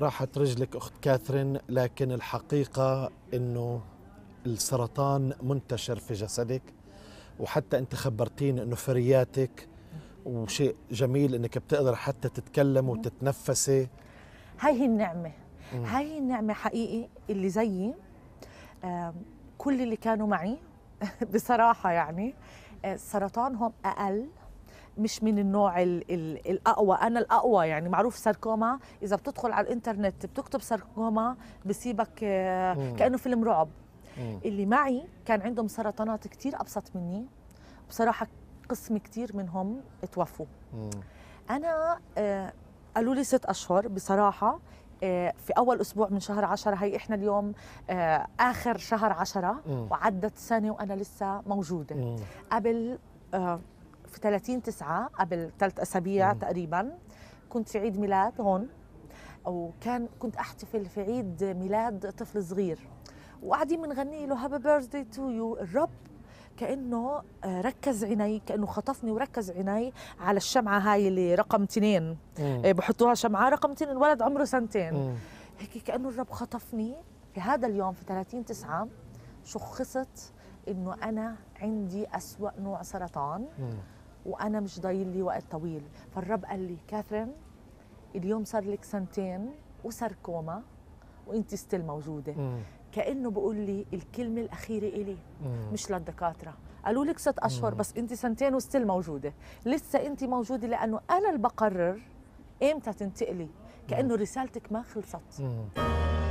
راحت رجلك اخت كاثرين لكن الحقيقه انه السرطان منتشر في جسدك وحتى انت خبرتين انه فرياتك وشيء جميل انك بتقدر حتى تتكلم وتتنفسي هاي هي النعمه هاي هي النعمه حقيقي اللي زيي كل اللي كانوا معي بصراحه يعني آه، سرطانهم اقل مش من النوع ال ال الاقوى انا الاقوى يعني معروف ساركوما اذا بتدخل على الانترنت بتكتب ساركوما بسيبك آه، كانه فيلم رعب اللي معي كان عندهم سرطانات كثير ابسط مني بصراحه قسم كثير منهم توفوا انا آه، قالوا لي ست اشهر بصراحه آه، في اول اسبوع من شهر عشرة هي احنا اليوم اخر شهر عشرة وعدت سنه وانا لسه موجوده قبل في 30 9 قبل ثلاث اسابيع تقريبا كنت في عيد ميلاد هون وكان كنت احتفل في عيد ميلاد طفل صغير وقاعدين بنغني له هابي بيرثداي تو يو الرب كانه آه، ركز عيني كانه خطفني وركز عيني على الشمعه هاي اللي رقم اثنين آه، بحطوها شمعه رقم اثنين الولد عمره سنتين مم. هيك كانه الرب خطفني في هذا اليوم في 30 9 شخصت انه انا عندي اسوا نوع سرطان مم. وانا مش ضايل لي وقت طويل فالرب قال لي كاثرين اليوم صار لك سنتين وساركوما وانت ستيل موجوده مم. كانه بقول لي الكلمه الاخيره الي مم. مش للدكاتره قالوا لك ست اشهر مم. بس انت سنتين وستيل موجوده لسه انت موجوده لانه انا اللي بقرر امتى تنتقلي كانه رسالتك ما خلصت مم.